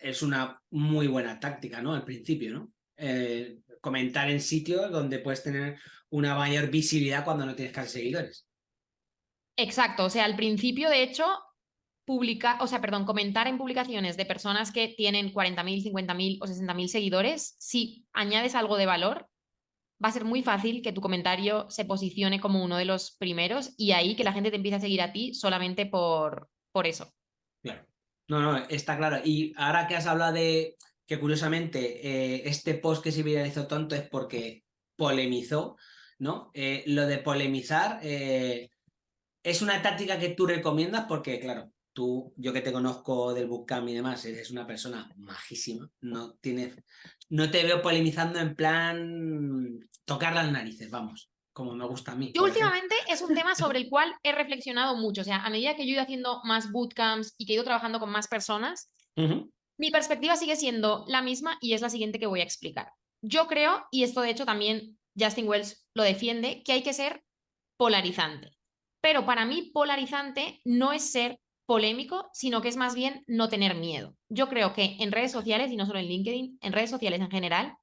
es una muy buena táctica, ¿no? Al principio, ¿no? Eh, comentar en sitios donde puedes tener una mayor visibilidad cuando no tienes casi seguidores. Exacto, o sea, al principio, de hecho, publica o sea, perdón, comentar en publicaciones de personas que tienen 40.000, 50.000 o 60.000 seguidores, si añades algo de valor, va a ser muy fácil que tu comentario se posicione como uno de los primeros y ahí que la gente te empiece a seguir a ti solamente por, por eso. Claro. No, no, está claro. Y ahora que has hablado de que curiosamente eh, este post que se viralizó tanto es porque polemizó, ¿no? Eh, lo de polemizar eh, es una táctica que tú recomiendas porque, claro, tú, yo que te conozco del bootcamp y demás, eres una persona majísima, no tienes, no te veo polemizando en plan tocar las narices, vamos como me gusta a mí. Yo últimamente es un tema sobre el cual he reflexionado mucho. O sea, a medida que yo he ido haciendo más bootcamps y que he ido trabajando con más personas, mi perspectiva sigue siendo la misma y es la siguiente que voy a explicar. Yo creo, y esto de hecho también Justin Wells lo defiende, que hay que ser polarizante. Pero para mí polarizante no es ser polémico, sino que es más bien no tener miedo. Yo creo que en redes sociales, y no solo en LinkedIn, en redes sociales en general,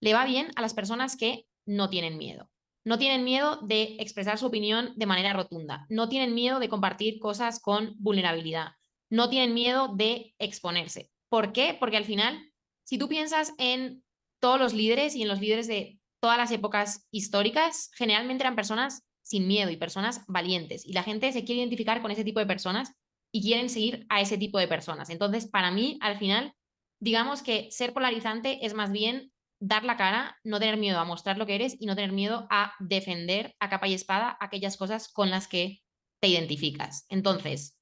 le va bien a las personas que no tienen miedo. No tienen miedo de expresar su opinión de manera rotunda. No tienen miedo de compartir cosas con vulnerabilidad. No tienen miedo de exponerse. ¿Por qué? Porque al final, si tú piensas en todos los líderes y en los líderes de todas las épocas históricas, generalmente eran personas sin miedo y personas valientes. Y la gente se quiere identificar con ese tipo de personas y quieren seguir a ese tipo de personas. Entonces, para mí, al final, digamos que ser polarizante es más bien dar la cara, no tener miedo a mostrar lo que eres y no tener miedo a defender a capa y espada aquellas cosas con las que te identificas. Entonces,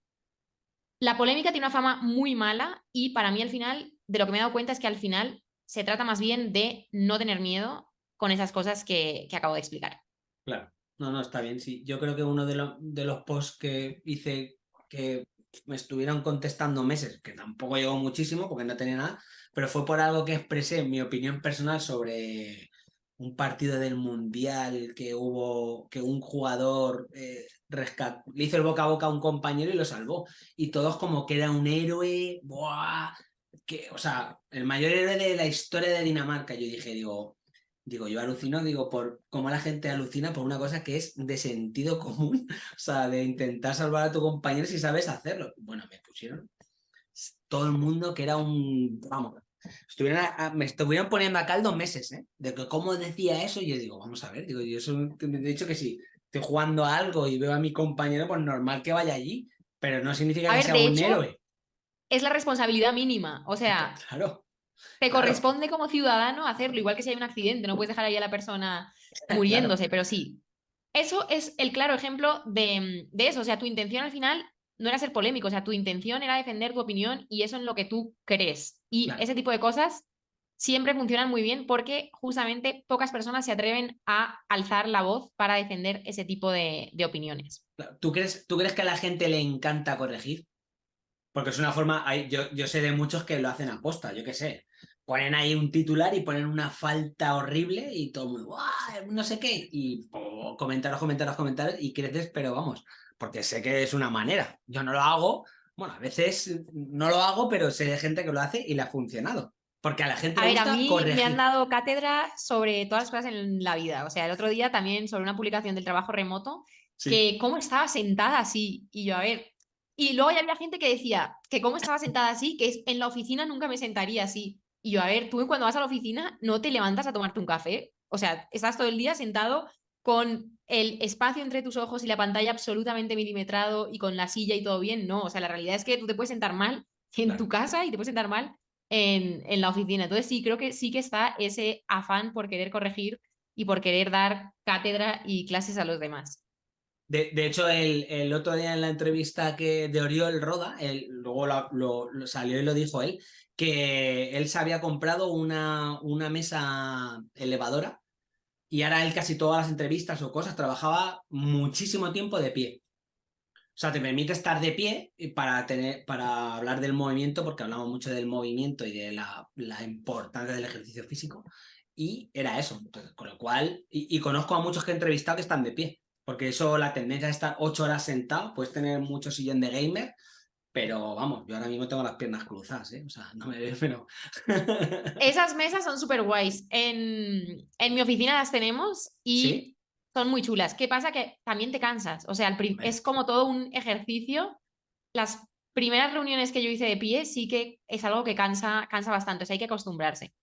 la polémica tiene una fama muy mala y para mí al final, de lo que me he dado cuenta es que al final se trata más bien de no tener miedo con esas cosas que, acabo de explicar. Claro, no, no, está bien, sí. Yo creo que uno de, los de los posts que hice que me estuvieron contestando meses, que tampoco llegó muchísimo porque no tenía nada, pero fue por algo que expresé mi opinión personal sobre un partido del mundial que hubo, que un jugador eh, le hizo el boca a boca a un compañero y lo salvó. Y todos como que era un héroe, Que, o sea, el mayor héroe de la historia de Dinamarca. Yo dije, digo, Digo, yo alucino, digo, por cómo la gente alucina por una cosa que es de sentido común, o sea, de intentar salvar a tu compañero si sabes hacerlo. Bueno, me pusieron todo el mundo que era un, vamos, me estuvieron poniendo a caldo meses, ¿eh? De que cómo decía eso, y yo digo, vamos a ver, digo, yo he dicho que si estoy jugando algo y veo a mi compañero, pues normal que vaya allí, pero no significa que sea un héroe. Es la responsabilidad mínima, o sea, claro. Te corresponde como ciudadano hacerlo, igual que si hay un accidente, no puedes dejar ahí a la persona muriéndose, pero sí. Eso es el claro ejemplo mm, de, eso. O sea, tu intención al final no era ser polémico, o sea, tu intención era defender tu opinión y eso en lo que tú crees. Y ese tipo de cosas siempre funcionan muy bien porque justamente pocas personas se atreven a alzar la voz para defender ese tipo de, opiniones. ¿Tú crees, ¿Tú crees que a la gente le encanta corregir? Porque es una forma, yo, sé de muchos que lo hacen a posta, yo qué sé. Ponen ahí un titular y ponen una falta horrible y todo muy, No sé qué. Y comentaros, comentaros, comentaros y creces, pero vamos, porque sé que es una manera. Yo no lo hago, bueno, a veces no lo hago, pero sé de gente que lo hace y le ha funcionado. Porque a la gente a le ver, a mí me han dado cátedra sobre todas las cosas en la vida. O sea, el otro día también sobre una publicación del trabajo remoto, que cómo estaba sentada así. Y yo, a ver, y luego ya había gente que decía que cómo estaba sentada así, que en la oficina nunca me sentaría así. Y yo, a ver, tú cuando vas a la oficina no te levantas a tomarte un café. O sea, estás todo el día sentado con el espacio entre tus ojos y la pantalla absolutamente milimetrado y con la silla y todo bien. No, o sea, la realidad es que tú te puedes sentar mal en tu casa y te puedes sentar mal en, en, la oficina. Entonces sí, creo que sí que está ese afán por querer corregir y por querer dar cátedra y clases a los demás. De, hecho, el, otro día en la entrevista que de Oriol Roda, luego lo, salió y lo dijo él, que él se había comprado una, una mesa elevadora y ahora él casi todas las entrevistas o cosas trabajaba muchísimo tiempo de pie. O sea, te permite estar de pie para, tener, para hablar del movimiento, porque hablamos mucho del movimiento y de la, la importancia del ejercicio físico. Y era eso. con lo cual, y, y, conozco a muchos que he entrevistado que están de pie porque eso, la tendencia es estar ocho horas sentado, puedes tener mucho sillón de gamer, pero vamos, yo ahora mismo tengo las piernas cruzadas, ¿eh? o sea, no me veo, pero... Esas mesas son súper guays. En, mi oficina las tenemos y son muy chulas. ¿Qué pasa? Que también te cansas, o sea, es como todo un ejercicio. Las primeras reuniones que yo hice de pie sí que es algo que cansa, cansa bastante, o sea, hay que acostumbrarse.